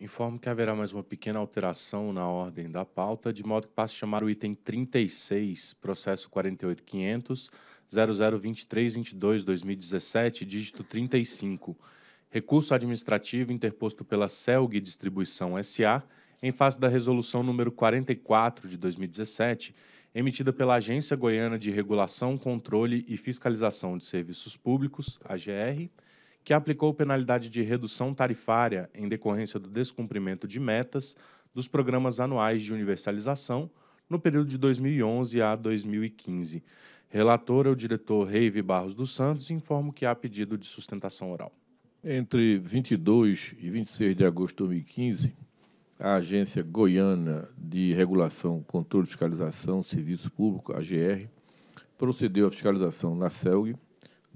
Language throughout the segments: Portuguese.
Informo que haverá mais uma pequena alteração na ordem da pauta, de modo que passe a chamar o item 36, processo 48.500.00.23.22.2017 dígito 35. Recurso administrativo interposto pela CELG Distribuição SA, em face da resolução número 44 de 2017, emitida pela Agência Goiana de Regulação, Controle e Fiscalização de Serviços Públicos, AGR que aplicou penalidade de redução tarifária em decorrência do descumprimento de metas dos programas anuais de universalização no período de 2011 a 2015. Relator é o diretor Reive Barros dos Santos e informo que há pedido de sustentação oral. Entre 22 e 26 de agosto de 2015, a Agência Goiana de Regulação, Controle e Fiscalização, Serviço Público, AGR, procedeu à fiscalização na CELG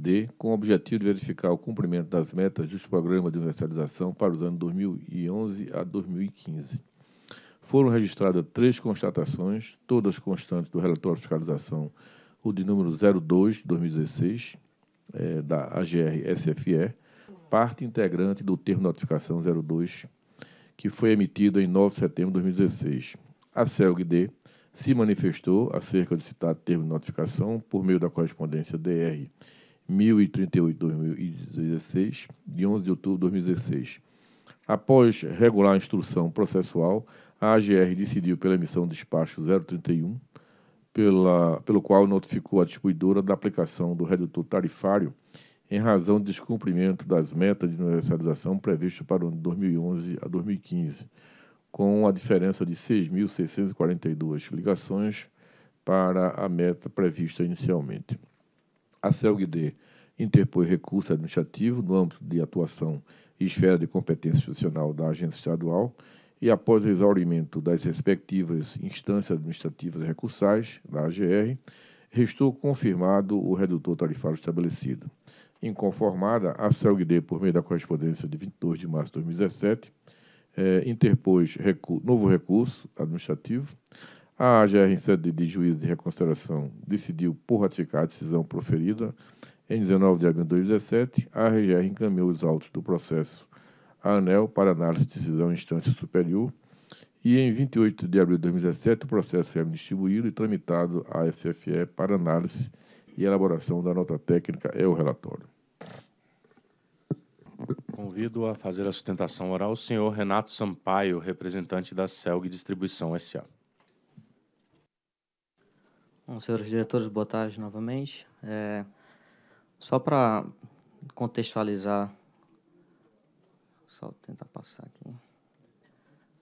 D. Com o objetivo de verificar o cumprimento das metas dos programas de universalização para os anos 2011 a 2015. Foram registradas três constatações, todas constantes do relatório de fiscalização, o de número 02 de 2016, é, da AGR-SFE, parte integrante do termo de notificação 02, que foi emitido em 9 de setembro de 2016. A CELG-D se manifestou acerca do citado termo de notificação por meio da correspondência DR 1038-2016, de 11 de outubro de 2016. Após regular a instrução processual, a AGR decidiu pela emissão do despacho 031, pela, pelo qual notificou a distribuidora da aplicação do redutor tarifário em razão de descumprimento das metas de universalização previstas para o ano de 2011 a 2015, com a diferença de 6.642 ligações para a meta prevista inicialmente. A CELGD interpôs recurso administrativo no âmbito de atuação e esfera de competência institucional da agência estadual e, após o exaurimento das respectivas instâncias administrativas recursais da AGR, restou confirmado o redutor tarifário estabelecido. Inconformada, a CELGD, por meio da correspondência de 22 de março de 2017, eh, interpôs recu novo recurso administrativo a AGR-7 de Juízo de Reconsideração decidiu por ratificar a decisão proferida em 19 de abril de 2017. A RGR encaminhou os autos do processo à ANEL para análise de decisão em instância superior e em 28 de abril de 2017 o processo foi é distribuído e tramitado à SFE para análise e elaboração da nota técnica e o relatório. Convido a fazer a sustentação oral o senhor Renato Sampaio, representante da CELG Distribuição S.A. Bom, senhores diretores, boa tarde novamente. É, só para contextualizar, só tentar passar aqui.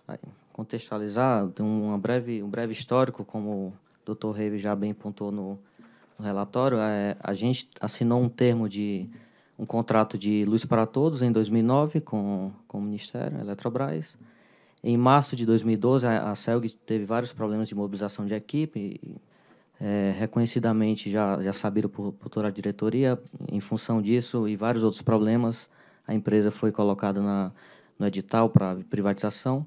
Aí, contextualizar um, breve, um breve histórico, como o Dr. Reive já bem pontuou no, no relatório, é, a gente assinou um termo de um contrato de luz para todos em 2009 com, com o Ministério, a Eletrobras. Em março de 2012, a, CELG teve vários problemas de mobilização de equipe, é, reconhecidamente já, já sabido por, por toda a diretoria. Em função disso e vários outros problemas, a empresa foi colocada na, no edital para privatização.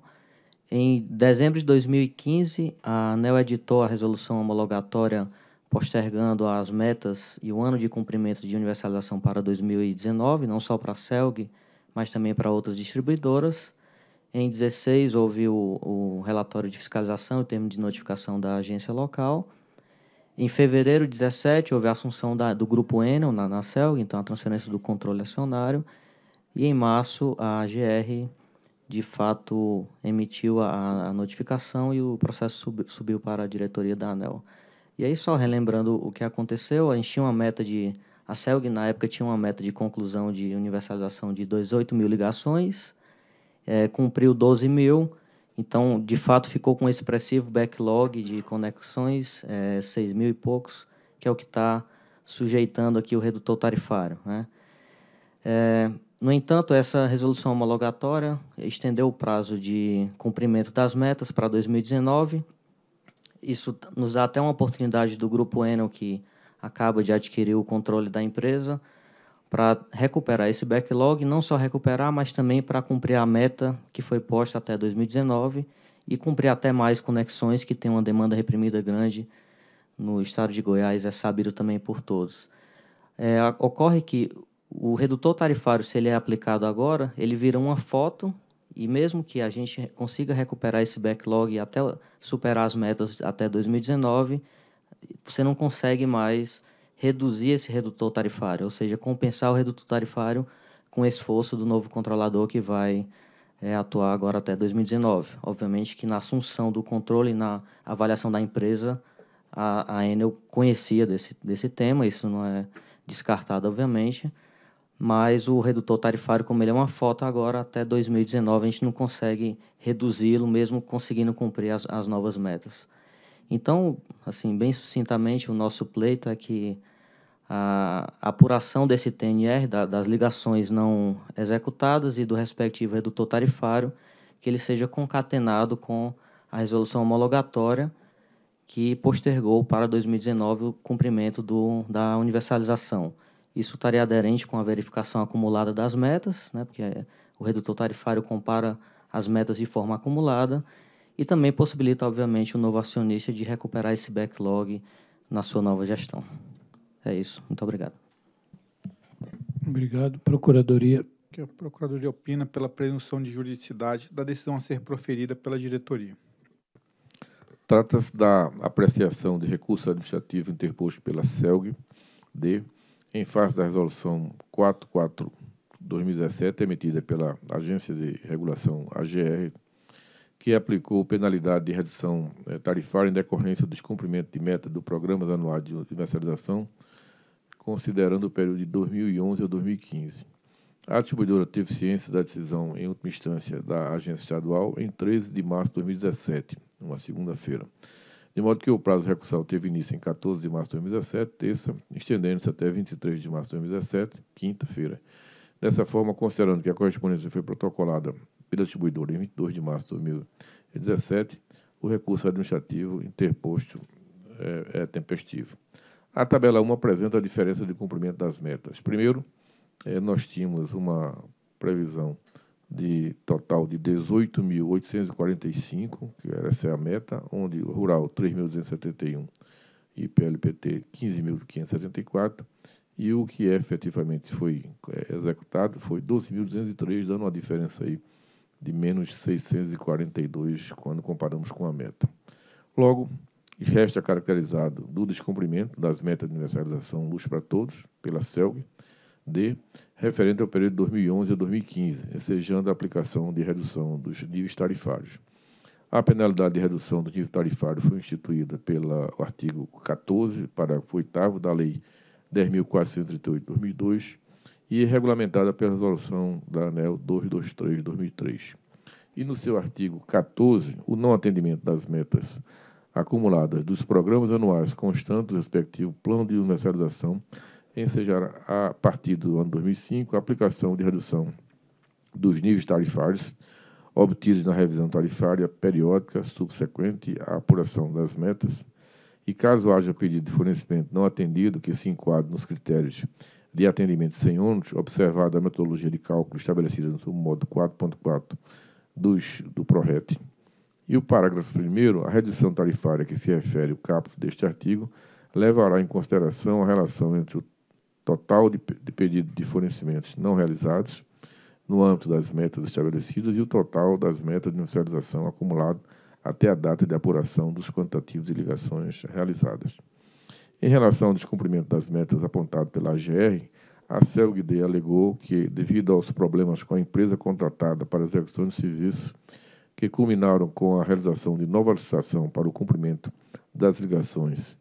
Em dezembro de 2015, a ANEL editou a resolução homologatória postergando as metas e o ano de cumprimento de universalização para 2019, não só para a CELG, mas também para outras distribuidoras. Em 16, houve o, o relatório de fiscalização em termo de notificação da agência local. Em fevereiro de 2017, houve a assunção da, do grupo Enel na, na CELG, então a transferência do controle acionário. E em março a Agr de fato emitiu a, a notificação e o processo sub, subiu para a diretoria da ANEL. E aí só relembrando o que aconteceu, a gente tinha uma meta de a CELG na época tinha uma meta de conclusão de universalização de 28 mil ligações, é, cumpriu 12 mil, então, de fato, ficou com um expressivo backlog de conexões, é, 6 mil e poucos, que é o que está sujeitando aqui o redutor tarifário. Né? É, no entanto, essa resolução homologatória estendeu o prazo de cumprimento das metas para 2019. Isso nos dá até uma oportunidade do Grupo Enel, que acaba de adquirir o controle da empresa, para recuperar esse backlog, não só recuperar, mas também para cumprir a meta que foi posta até 2019 e cumprir até mais conexões que tem uma demanda reprimida grande no estado de Goiás, é sabido também por todos. É, ocorre que o redutor tarifário, se ele é aplicado agora, ele vira uma foto e mesmo que a gente consiga recuperar esse backlog e até superar as metas até 2019, você não consegue mais reduzir esse redutor tarifário, ou seja, compensar o redutor tarifário com o esforço do novo controlador que vai é, atuar agora até 2019. Obviamente que na assunção do controle e na avaliação da empresa, a, a Enel conhecia desse, desse tema, isso não é descartado, obviamente, mas o redutor tarifário, como ele é uma foto agora, até 2019 a gente não consegue reduzi-lo, mesmo conseguindo cumprir as, as novas metas. Então, assim, bem sucintamente, o nosso pleito é que a apuração desse TNR, da, das ligações não executadas e do respectivo redutor tarifário, que ele seja concatenado com a resolução homologatória que postergou para 2019 o cumprimento do, da universalização. Isso estaria aderente com a verificação acumulada das metas, né, porque o redutor tarifário compara as metas de forma acumulada, e também possibilita, obviamente, o novo acionista de recuperar esse backlog na sua nova gestão. É isso. Muito obrigado. Obrigado. Procuradoria. Que é a Procuradoria opina pela presunção de juridicidade da decisão a ser proferida pela diretoria. Trata-se da apreciação de recurso administrativo interposto pela CELG D em face da resolução 44 2017 emitida pela Agência de Regulação AGR que aplicou penalidade de redução eh, tarifária em decorrência do descumprimento de meta do Programa Anual de Universalização, considerando o período de 2011 a 2015. A distribuidora teve ciência da decisão em última instância da agência estadual em 13 de março de 2017, uma segunda-feira. De modo que o prazo recursal teve início em 14 de março de 2017, terça, estendendo-se até 23 de março de 2017, quinta-feira. Dessa forma, considerando que a correspondência foi protocolada pela distribuidora em 22 de março de 2017 o recurso administrativo interposto é, é tempestivo. A tabela 1 apresenta a diferença de cumprimento das metas. Primeiro, é, nós tínhamos uma previsão de total de 18.845, que essa é a meta, onde o rural 3.271 e PLPT 15.574, e o que efetivamente foi eh, executado foi 12.203, dando uma diferença aí de menos 642 quando comparamos com a meta. Logo, resta caracterizado do descumprimento das metas de universalização Luz para Todos pela CELG, D, referente ao período de 2011 a 2015, ensejando a aplicação de redução dos níveis tarifários. A penalidade de redução do nível tarifário foi instituída pelo artigo 14, parágrafo 8 da Lei 10.438 de 2002, e regulamentada pela Resolução da ANEL 223 de 2003. E no seu artigo 14, o não atendimento das metas acumuladas dos programas anuais constantes do respectivo plano de universalização ensejará, a partir do ano 2005, a aplicação de redução dos níveis tarifários obtidos na revisão tarifária periódica subsequente à apuração das metas e caso haja pedido de fornecimento não atendido que se enquadre nos critérios de atendimento sem ônus, observada a metodologia de cálculo estabelecida no modo 4.4 do PRORET. E o parágrafo 1 a redução tarifária que se refere o caput deste artigo levará em consideração a relação entre o total de, de pedido de fornecimentos não realizados no âmbito das metas estabelecidas e o total das metas de industrialização acumulado até a data de apuração dos quantitativos de ligações realizadas. Em relação ao descumprimento das metas apontado pela AGR, a CELGD alegou que, devido aos problemas com a empresa contratada para execução de serviços, que culminaram com a realização de nova licitação para o cumprimento das ligações,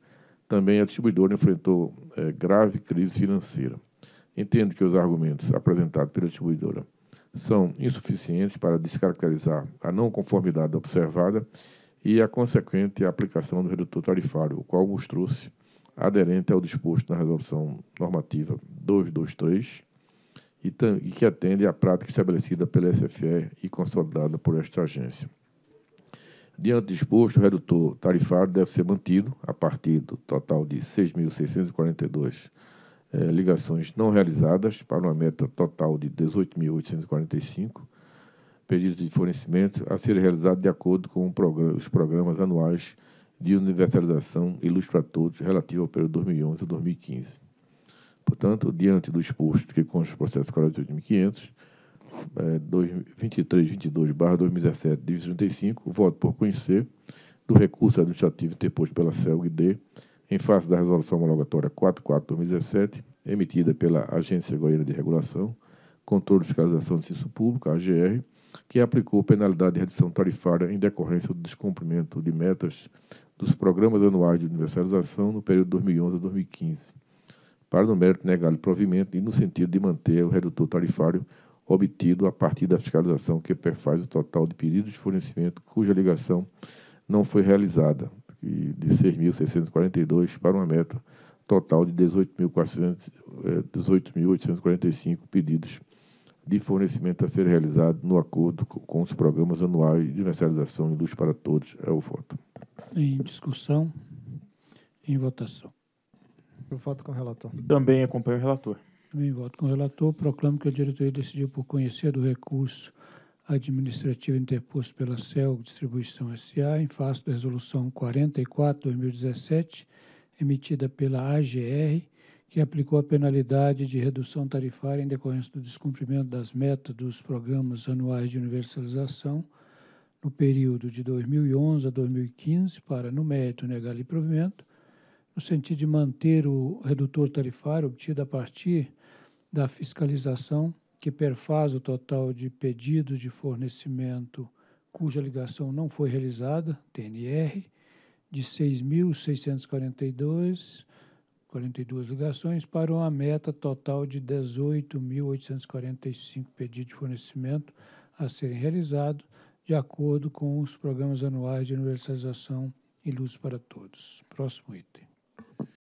também a distribuidora enfrentou eh, grave crise financeira. Entendo que os argumentos apresentados pela distribuidora são insuficientes para descaracterizar a não conformidade observada e a consequente aplicação do redutor tarifário, o qual nos trouxe aderente ao disposto na Resolução Normativa 223 e, e que atende à prática estabelecida pela SFE e consolidada por esta agência. Diante do disposto, o redutor tarifário deve ser mantido a partir do total de 6.642 eh, ligações não realizadas para uma meta total de 18.845 pedidos de fornecimento a ser realizado de acordo com programa, os programas anuais de universalização luz a todos relativo ao período 2011 a 2015. Portanto, diante do exposto que consta o processo 48.500, 2322-2017, é, divisão 35, voto por conhecer do recurso administrativo interposto pela CELG-D em face da resolução homologatória 44-2017, emitida pela Agência Goiana de Regulação, Controle e Fiscalização do Serviço Público, AGR, que aplicou penalidade de redução tarifária em decorrência do descumprimento de metas dos programas anuais de universalização no período 2011 a 2015, para no mérito negar o provimento e no sentido de manter o redutor tarifário obtido a partir da fiscalização que perfaz o total de pedidos de fornecimento cuja ligação não foi realizada, de 6.642 para uma meta total de 18.845 eh, pedidos de fornecimento a ser realizado no acordo com os programas anuais de universalização e luz para todos. É o voto. Em discussão, em votação. Eu voto com o relator. Também acompanho o relator. Também voto com o relator. Proclamo que a diretoria decidiu por conhecer do recurso administrativo interposto pela CEL Distribuição SA em face da resolução 44/2017 emitida pela AGR, que aplicou a penalidade de redução tarifária em decorrência do descumprimento das metas dos programas anuais de universalização no período de 2011 a 2015 para no mérito, negar lhe provimento, no sentido de manter o redutor tarifário obtido a partir da fiscalização que perfaz o total de pedidos de fornecimento cuja ligação não foi realizada, TNR, de 6.642 ligações para uma meta total de 18.845 pedidos de fornecimento a serem realizados de acordo com os programas anuais de universalização e luz para todos. Próximo item.